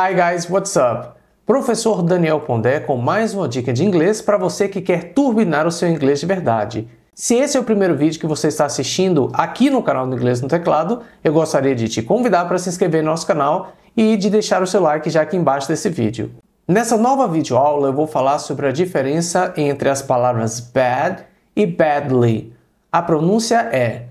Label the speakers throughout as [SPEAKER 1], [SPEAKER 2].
[SPEAKER 1] Hi guys, what's up? Professor Daniel Pondé com mais uma dica de inglês para você que quer turbinar o seu inglês de verdade. Se esse é o primeiro vídeo que você está assistindo aqui no canal do Inglês no Teclado, eu gostaria de te convidar para se inscrever no nosso canal e de deixar o seu like já aqui embaixo desse vídeo. Nessa nova videoaula eu vou falar sobre a diferença entre as palavras bad e badly. A pronúncia é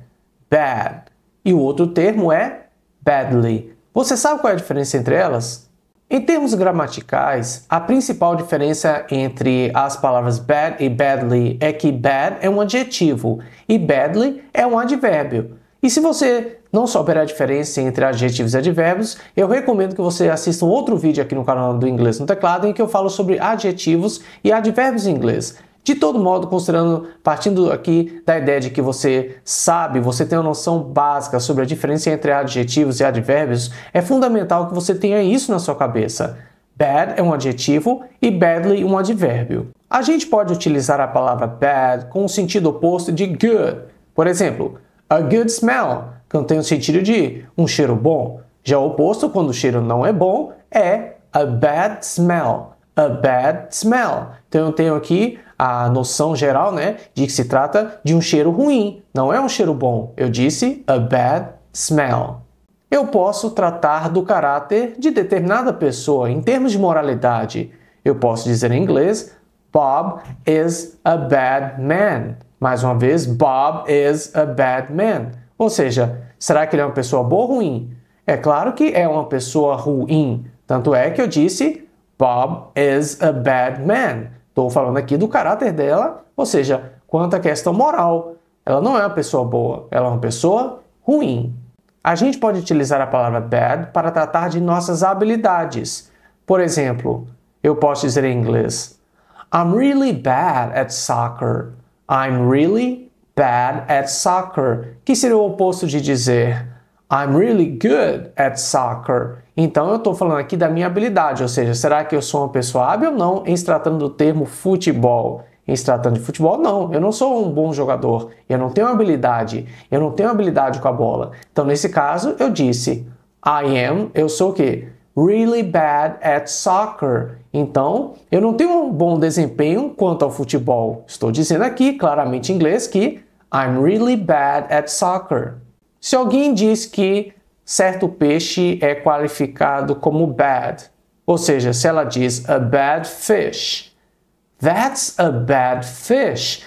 [SPEAKER 1] bad e o outro termo é badly. Você sabe qual é a diferença entre elas? Em termos gramaticais, a principal diferença entre as palavras bad e badly é que bad é um adjetivo e badly é um advérbio. E se você não souber a diferença entre adjetivos e advérbios, eu recomendo que você assista um outro vídeo aqui no canal do Inglês no Teclado em que eu falo sobre adjetivos e advérbios em inglês. De todo modo, considerando, partindo aqui da ideia de que você sabe, você tem uma noção básica sobre a diferença entre adjetivos e advérbios, é fundamental que você tenha isso na sua cabeça. Bad é um adjetivo e badly um advérbio. A gente pode utilizar a palavra bad com o sentido oposto de good. Por exemplo, a good smell, que tem o sentido de um cheiro bom. Já o oposto, quando o cheiro não é bom, é a bad smell. A bad smell. Então eu tenho aqui a noção geral, né, de que se trata de um cheiro ruim, não é um cheiro bom. Eu disse a bad smell. Eu posso tratar do caráter de determinada pessoa em termos de moralidade. Eu posso dizer em inglês Bob is a bad man. Mais uma vez, Bob is a bad man. Ou seja, será que ele é uma pessoa boa ou ruim? É claro que é uma pessoa ruim. Tanto é que eu disse Bob is a bad man. Estou falando aqui do caráter dela, ou seja, quanto à questão moral. Ela não é uma pessoa boa, ela é uma pessoa ruim. A gente pode utilizar a palavra bad para tratar de nossas habilidades. Por exemplo, eu posso dizer em inglês: I'm really bad at soccer. I'm really bad at soccer. Que seria o oposto de dizer I'm really good at soccer. Então eu estou falando aqui da minha habilidade, ou seja, será que eu sou uma pessoa hábil ou não em se tratando do termo futebol? Em se tratando de futebol, não, eu não sou um bom jogador, eu não tenho habilidade, eu não tenho habilidade com a bola. Então nesse caso eu disse I am, eu sou o quê? Really bad at soccer. Então, eu não tenho um bom desempenho quanto ao futebol. Estou dizendo aqui, claramente em inglês, que I'm really bad at soccer. Se alguém diz que certo peixe é qualificado como bad. Ou seja, se ela diz a bad fish, that's a bad fish.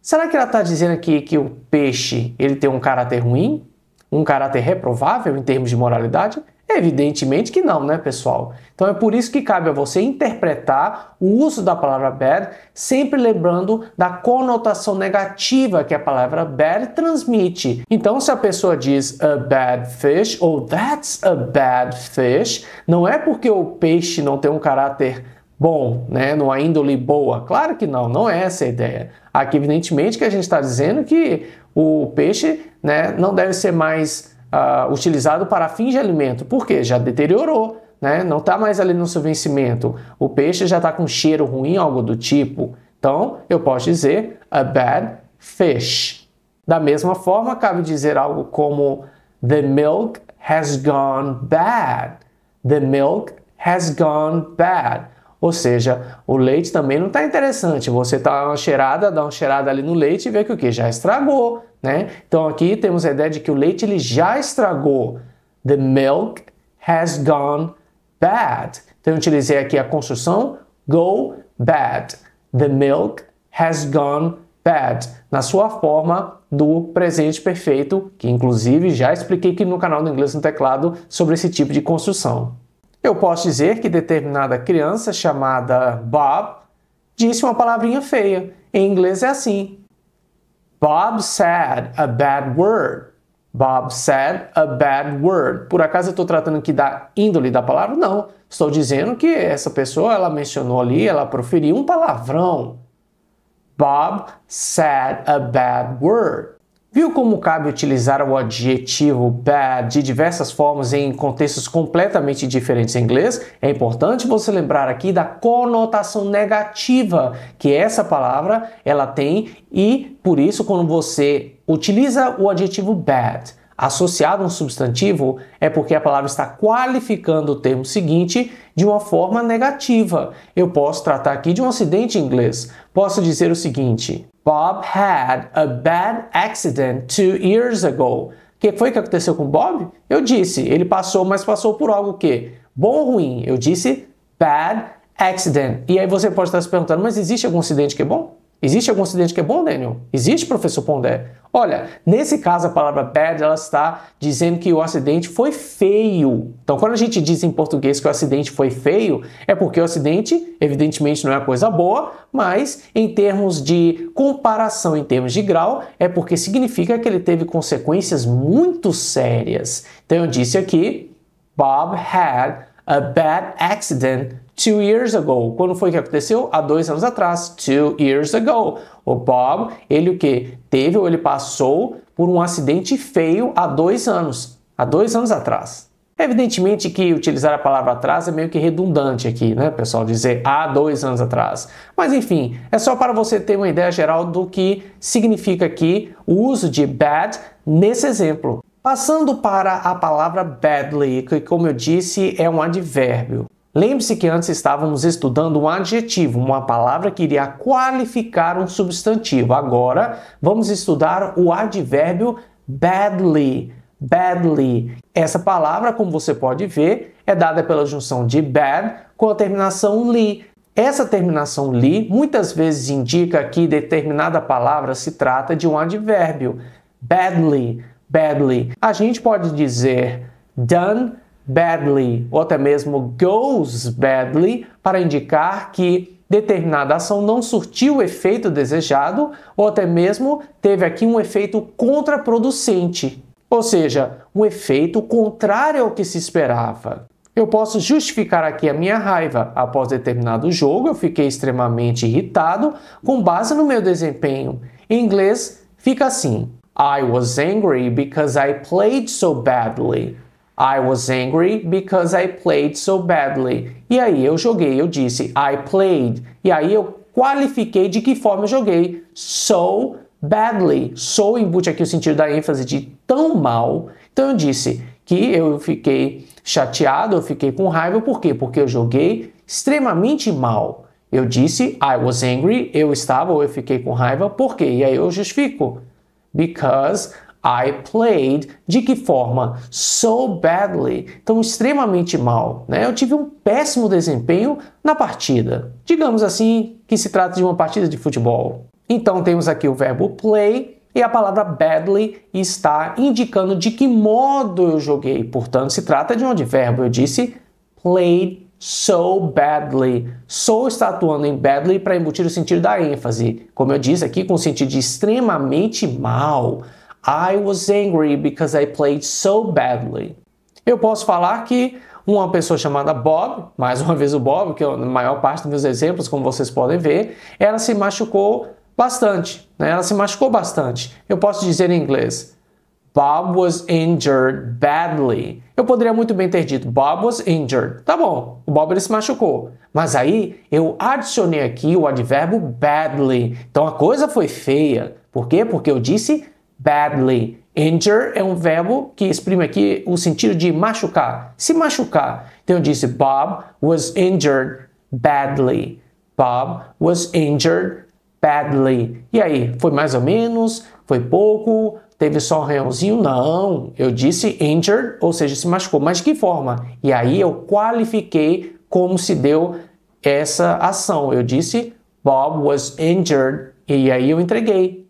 [SPEAKER 1] Será que ela está dizendo aqui que o peixe ele tem um caráter ruim? Um caráter reprovável em termos de moralidade? Evidentemente que não, né, pessoal? Então é por isso que cabe a você interpretar o uso da palavra bad, sempre lembrando da conotação negativa que a palavra bad transmite. Então, se a pessoa diz a bad fish ou that's a bad fish, não é porque o peixe não tem um caráter bom, né, numa índole boa. Claro que não, não é essa a ideia. Aqui, evidentemente, que a gente está dizendo que o peixe né, não deve ser mais uh, utilizado para fins de alimento. porque Já deteriorou, né? não está mais ali no seu vencimento. O peixe já está com cheiro ruim, algo do tipo. Então, eu posso dizer a bad fish. Da mesma forma, cabe dizer algo como The milk has gone bad. The milk has gone bad. Ou seja, o leite também não está interessante. Você dá tá uma cheirada, dá uma cheirada ali no leite e vê que o que já estragou, né? Então aqui temos a ideia de que o leite ele já estragou. The milk has gone bad. Então eu utilizei aqui a construção go bad. The milk has gone bad. Na sua forma do presente perfeito, que inclusive já expliquei aqui no canal do Inglês no Teclado sobre esse tipo de construção. Eu posso dizer que determinada criança chamada Bob disse uma palavrinha feia. Em inglês é assim: Bob said a bad word. Bob said a bad word. Por acaso eu estou tratando aqui da índole da palavra? Não. Estou dizendo que essa pessoa ela mencionou ali, ela proferiu um palavrão. Bob said a bad word. Viu como cabe utilizar o adjetivo bad de diversas formas em contextos completamente diferentes em inglês? É importante você lembrar aqui da conotação negativa que essa palavra ela tem e por isso quando você utiliza o adjetivo bad associado a um substantivo é porque a palavra está qualificando o termo seguinte de uma forma negativa. Eu posso tratar aqui de um acidente em inglês. Posso dizer o seguinte: Bob had a bad accident two years ago. O que foi que aconteceu com Bob? Eu disse, ele passou, mas passou por algo que bom ou ruim? Eu disse bad accident. E aí você pode estar se perguntando, mas existe algum acidente que é bom? Existe algum acidente que é bom, Daniel? Existe, professor Pondé? Olha, nesse caso a palavra bad ela está dizendo que o acidente foi feio. Então, quando a gente diz em português que o acidente foi feio, é porque o acidente, evidentemente, não é coisa boa, mas em termos de comparação, em termos de grau, é porque significa que ele teve consequências muito sérias. Então, eu disse aqui: Bob had a bad accident two years ago. Quando foi que aconteceu? Há dois anos atrás, two years ago. O Bob, ele o que? Teve ou ele passou por um acidente feio há dois anos, há dois anos atrás. Evidentemente que utilizar a palavra atrás é meio que redundante aqui, né, pessoal? Dizer há dois anos atrás. Mas enfim, é só para você ter uma ideia geral do que significa aqui o uso de bad nesse exemplo. Passando para a palavra badly, que, como eu disse, é um advérbio. Lembre-se que antes estávamos estudando um adjetivo, uma palavra que iria qualificar um substantivo. Agora vamos estudar o advérbio badly. Badly. Essa palavra, como você pode ver, é dada pela junção de bad com a terminação ly. Essa terminação ly muitas vezes indica que determinada palavra se trata de um advérbio. Badly, badly. A gente pode dizer done badly ou até mesmo goes badly para indicar que determinada ação não surtiu o efeito desejado ou até mesmo teve aqui um efeito contraproducente, ou seja, um efeito contrário ao que se esperava. Eu posso justificar aqui a minha raiva. Após determinado jogo, eu fiquei extremamente irritado com base no meu desempenho. Em inglês, fica assim: I was angry because I played so badly. I was angry because I played so badly. E aí eu joguei, eu disse I played. E aí eu qualifiquei de que forma eu joguei. So badly. So embute aqui o sentido da ênfase de tão mal. Então eu disse que eu fiquei chateado, eu fiquei com raiva, por quê? Porque eu joguei extremamente mal. Eu disse I was angry, eu estava ou eu fiquei com raiva, por quê? E aí eu justifico. Because I played. De que forma? So badly. Tão extremamente mal. Né? Eu tive um péssimo desempenho na partida. Digamos assim que se trata de uma partida de futebol. Então temos aqui o verbo play e a palavra badly está indicando de que modo eu joguei. Portanto, se trata de um advérbio. Eu disse played so badly. So está atuando em badly para embutir o sentido da ênfase. Como eu disse aqui, com o sentido de extremamente mal. I was angry because I played so badly. Eu posso falar que uma pessoa chamada Bob, mais uma vez o Bob, que é a maior parte dos meus exemplos, como vocês podem ver, ela se machucou bastante. Né? Ela se machucou bastante. Eu posso dizer em inglês: Bob was injured badly. Eu poderia muito bem ter dito Bob was injured. Tá bom, o Bob ele se machucou. Mas aí eu adicionei aqui o advérbio badly. Então a coisa foi feia. Por quê? Porque eu disse badly. Injure é um verbo que exprime aqui o sentido de machucar, se machucar. Então eu disse Bob was injured badly. Bob was injured badly. E aí, foi mais ou menos? Foi pouco? Teve só um reãozinho? Não. Eu disse injured, ou seja, se machucou. Mas de que forma? E aí eu qualifiquei como se deu essa ação. Eu disse Bob was injured e aí eu entreguei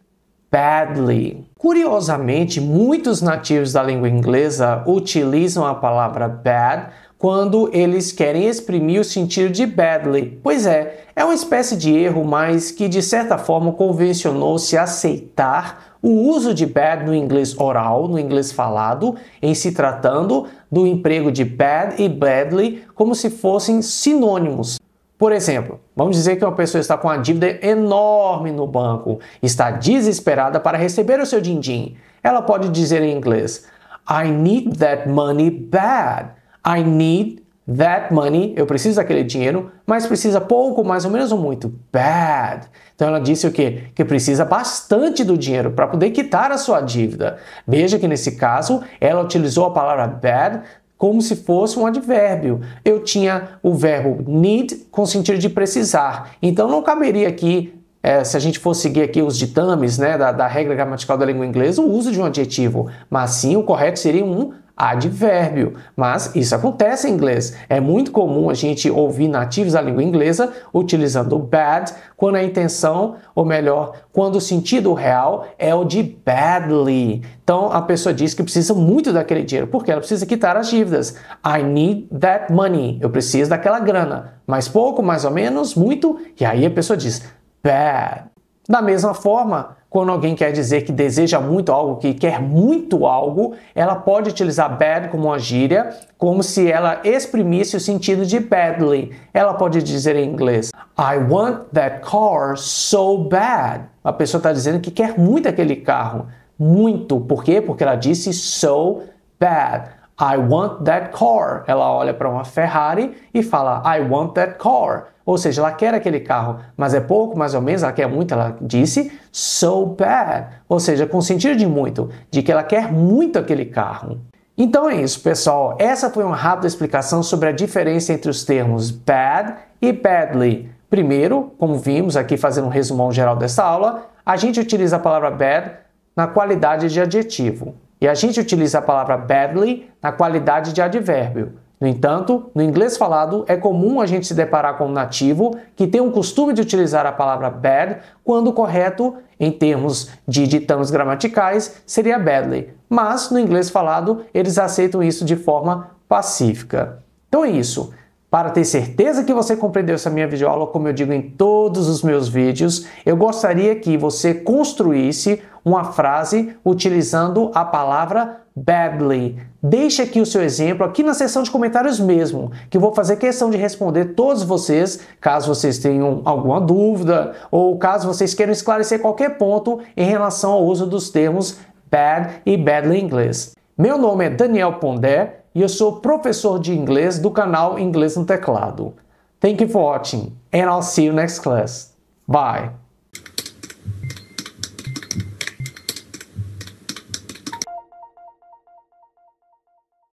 [SPEAKER 1] badly. Curiosamente, muitos nativos da língua inglesa utilizam a palavra bad quando eles querem exprimir o sentido de badly. Pois é, é uma espécie de erro, mas que de certa forma convencionou-se aceitar o uso de bad no inglês oral, no inglês falado, em se tratando do emprego de bad e badly como se fossem sinônimos. Por exemplo, vamos dizer que uma pessoa está com uma dívida enorme no banco, está desesperada para receber o seu din-din. Ela pode dizer em inglês: I need that money bad. I need that money, eu preciso daquele dinheiro, mas precisa pouco, mais ou menos ou muito. Bad. Então ela disse o quê? Que precisa bastante do dinheiro para poder quitar a sua dívida. Veja que nesse caso ela utilizou a palavra bad como se fosse um advérbio. Eu tinha o verbo need com sentido de precisar. Então não caberia aqui, é, se a gente for seguir aqui os ditames né, da, da regra gramatical da língua inglesa, o uso de um adjetivo, mas sim o correto seria um advérbio. Mas isso acontece em inglês. É muito comum a gente ouvir nativos da língua inglesa utilizando bad quando a intenção, ou melhor, quando o sentido real é o de badly. Então a pessoa diz que precisa muito daquele dinheiro porque ela precisa quitar as dívidas. I need that money. Eu preciso daquela grana. Mais pouco, mais ou menos, muito. E aí a pessoa diz bad. Da mesma forma, quando alguém quer dizer que deseja muito algo, que quer muito algo, ela pode utilizar bad como uma gíria, como se ela exprimisse o sentido de badly. Ela pode dizer em inglês: I want that car so bad. A pessoa está dizendo que quer muito aquele carro. Muito. Por quê? Porque ela disse so bad. I want that car. Ela olha para uma Ferrari e fala I want that car. Ou seja, ela quer aquele carro, mas é pouco, mais ou menos, ela quer muito, ela disse so bad. Ou seja, com sentido de muito, de que ela quer muito aquele carro. Então é isso, pessoal. Essa foi uma rápida explicação sobre a diferença entre os termos bad e badly. Primeiro, como vimos aqui fazendo um resumão geral dessa aula, a gente utiliza a palavra bad na qualidade de adjetivo. E a gente utiliza a palavra badly na qualidade de advérbio. No entanto, no inglês falado, é comum a gente se deparar com um nativo que tem o costume de utilizar a palavra bad quando correto, em termos de ditames gramaticais, seria badly. Mas no inglês falado, eles aceitam isso de forma pacífica. Então é isso. Para ter certeza que você compreendeu essa minha videoaula, como eu digo em todos os meus vídeos, eu gostaria que você construísse uma frase utilizando a palavra badly. Deixe aqui o seu exemplo aqui na seção de comentários mesmo, que eu vou fazer questão de responder todos vocês, caso vocês tenham alguma dúvida ou caso vocês queiram esclarecer qualquer ponto em relação ao uso dos termos bad e badly em inglês. Meu nome é Daniel Pondé e eu sou professor de inglês do canal Inglês no Teclado. Thank you for watching, and I'll see you next class. Bye!